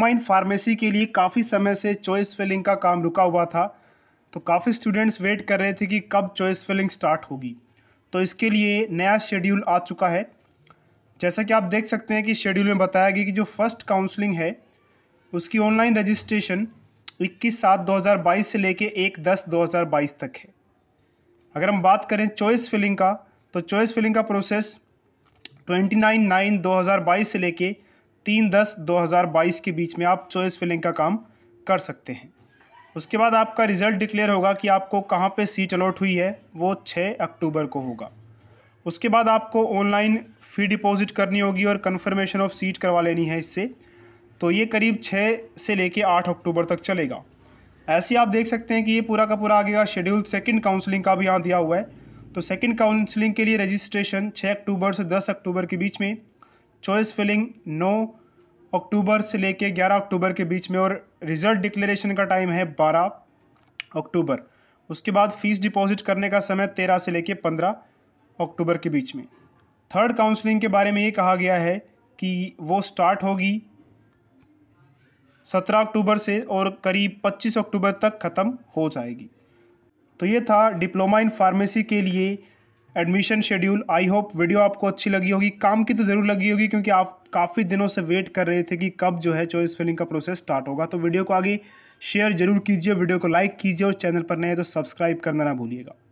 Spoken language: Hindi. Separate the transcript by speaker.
Speaker 1: माइन फार्मेसी के लिए काफ़ी समय से चॉइस फिलिंग का काम रुका हुआ था तो काफ़ी स्टूडेंट्स वेट कर रहे थे कि कब चॉइस फिलिंग स्टार्ट होगी तो इसके लिए नया शेड्यूल आ चुका है जैसा कि आप देख सकते हैं कि शेड्यूल में बताया गया कि जो फर्स्ट काउंसलिंग है उसकी ऑनलाइन रजिस्ट्रेशन 21 सात 2022 से लेके 1 दस 2022 तक है अगर हम बात करें चॉइस फिलिंग का तो चॉइस फिलिंग का प्रोसेस 29 नाइन 2022 से लेके तीन दस दो हज़ार बाईस के बीच में आप चॉइस फिलिंग का काम कर सकते हैं उसके बाद आपका रिज़ल्ट डिक्लेयर होगा कि आपको कहाँ पे सीट अलॉट हुई है वो छः अक्टूबर को होगा उसके बाद आपको ऑनलाइन फ़ी डिपॉजिट करनी होगी और कन्फर्मेशन ऑफ सीट करवा लेनी है इससे तो ये करीब छः से लेके आठ अक्टूबर तक चलेगा ऐसे आप देख सकते हैं कि ये पूरा का पूरा आगे का शेड्यूल सेकंड काउंसलिंग का भी यहाँ दिया हुआ है तो सेकंड काउंसलिंग के लिए रजिस्ट्रेशन छः अक्टूबर से दस अक्टूबर के बीच में चॉइस फिलिंग नौ अक्टूबर से लेके 11 अक्टूबर के बीच में और रिजल्ट डिक्लेरेशन का टाइम है 12 अक्टूबर उसके बाद फीस डिपॉजिट करने का समय 13 से लेके 15 अक्टूबर के बीच में थर्ड काउंसलिंग के बारे में ये कहा गया है कि वो स्टार्ट होगी 17 अक्टूबर से और करीब 25 अक्टूबर तक ख़त्म हो जाएगी तो ये था डिप्लोमा इन फार्मेसी के लिए admission schedule I hope video आपको अच्छी लगी होगी काम की तो ज़रूर लगी होगी क्योंकि आप काफ़ी दिनों से वेट कर रहे थे कि कब जो है चॉइस फिलिंग का प्रोसेस स्टार्ट होगा तो वीडियो को आगे शेयर जरूर कीजिए वीडियो को लाइक कीजिए और चैनल पर नए तो सब्सक्राइब करना ना भूलिएगा